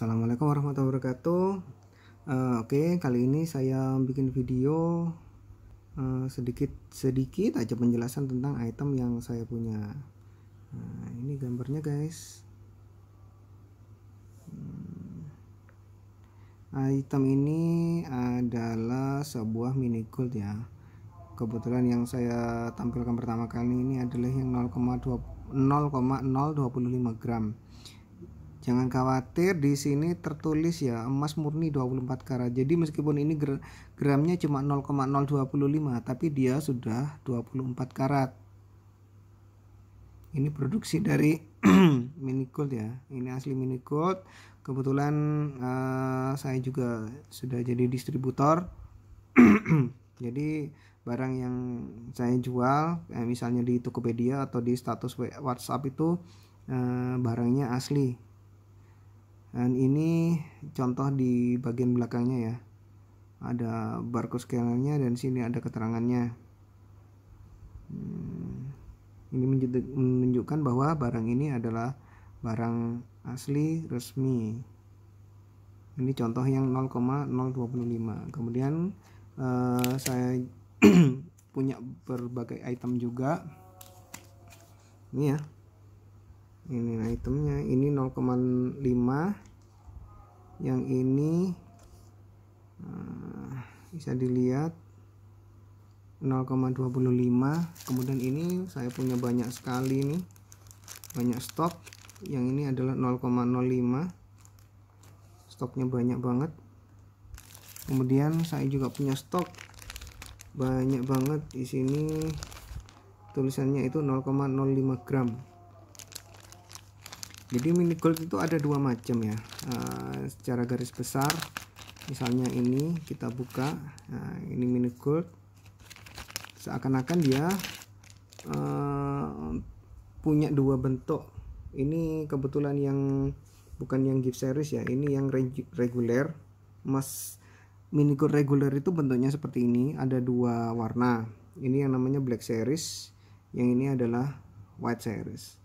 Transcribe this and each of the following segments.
Assalamualaikum warahmatullahi wabarakatuh. Uh, Oke, okay, kali ini saya bikin video sedikit eh, sedikit sedikit aja penjelasan tentang item yang saya punya. Nah, ini gambarnya guys. Hmm, item ini adalah sebuah mini gold ya. Kebetulan yang saya tampilkan pertama kali ini adalah yang 0,025 gram Jangan khawatir di sini tertulis ya emas murni 24 karat. Jadi meskipun ini gramnya cuma 0,025 tapi dia sudah 24 karat. Ini produksi dari mini gold ya. Ini asli mini gold. Kebetulan uh, saya juga sudah jadi distributor. jadi barang yang saya jual eh, misalnya di Tokopedia atau di status WhatsApp itu eh, barangnya asli dan ini contoh di bagian belakangnya ya ada barcode scannernya dan sini ada keterangannya hmm. ini menunjukkan bahwa barang ini adalah barang asli resmi ini contoh yang 0,025 kemudian eh, saya punya berbagai item juga ini ya ini itemnya ini 0,5 yang ini nah, bisa dilihat 0,25 kemudian ini saya punya banyak sekali nih banyak stok yang ini adalah 0,05 stoknya banyak banget kemudian saya juga punya stok banyak banget di sini tulisannya itu 0,05 gram jadi mini gold itu ada dua macam ya uh, secara garis besar misalnya ini kita buka nah, ini mini gold seakan-akan dia uh, punya dua bentuk ini kebetulan yang bukan yang gift series ya ini yang reguler Mas mini gold reguler itu bentuknya seperti ini ada dua warna ini yang namanya black series yang ini adalah white series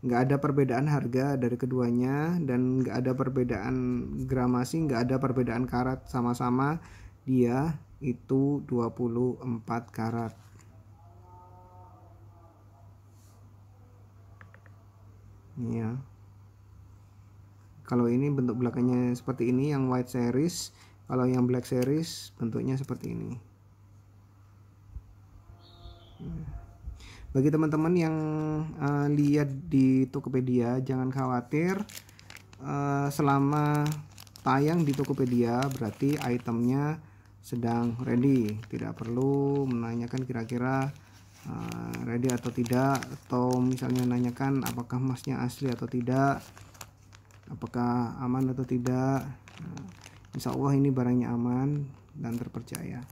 nggak ada perbedaan harga dari keduanya dan nggak ada perbedaan gramasi nggak ada perbedaan karat sama-sama dia itu 24 karat ya kalau ini bentuk belakangnya seperti ini yang white series kalau yang black series bentuknya seperti ini yeah. Bagi teman-teman yang uh, lihat di Tokopedia, jangan khawatir uh, selama tayang di Tokopedia berarti itemnya sedang ready. Tidak perlu menanyakan kira-kira uh, ready atau tidak atau misalnya nanyakan apakah emasnya asli atau tidak, apakah aman atau tidak. uh, insya Allah ini barangnya aman dan terpercaya.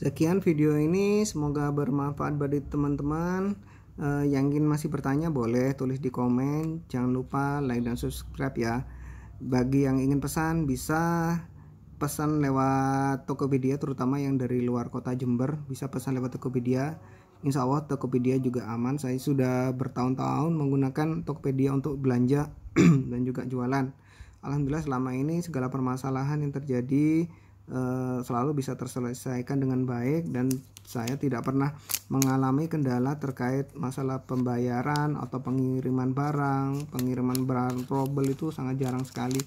Sekian video ini, semoga bermanfaat bagi teman-teman. Uh, yang ingin masih bertanya boleh tulis di komen. Jangan lupa like dan subscribe ya. Bagi yang ingin pesan bisa pesan lewat Tokopedia terutama yang dari luar kota Jember bisa pesan lewat Tokopedia. Insya Allah Tokopedia juga aman. Saya sudah bertahun-tahun menggunakan Tokopedia untuk belanja dan juga jualan. Alhamdulillah selama ini segala permasalahan yang terjadi Eh, selalu bisa terselesaikan dengan baik dan saya tidak pernah mengalami kendala terkait masalah pembayaran atau pengiriman barang pengiriman barang trouble itu sangat jarang sekali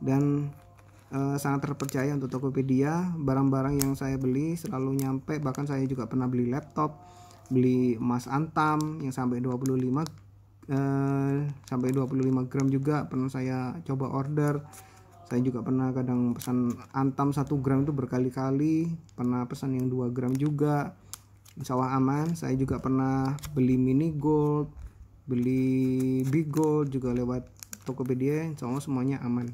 dan e, sangat terpercaya untuk Tokopedia barang-barang yang saya beli selalu nyampe bahkan saya juga pernah beli laptop beli emas antam yang sampai 25 e, eh, sampai 25 gram juga pernah saya coba order saya juga pernah kadang pesan antam satu gram itu berkali-kali pernah pesan yang 2 gram juga insya Allah aman saya juga pernah beli mini gold beli big gold juga lewat Tokopedia insya Allah semuanya aman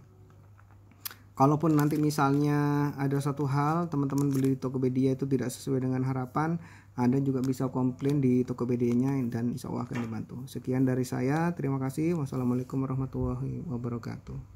kalaupun nanti misalnya ada satu hal teman-teman beli di Tokopedia itu tidak sesuai dengan harapan anda juga bisa komplain di Tokopedia-nya dan insya Allah akan dibantu sekian dari saya terima kasih wassalamualaikum warahmatullahi wabarakatuh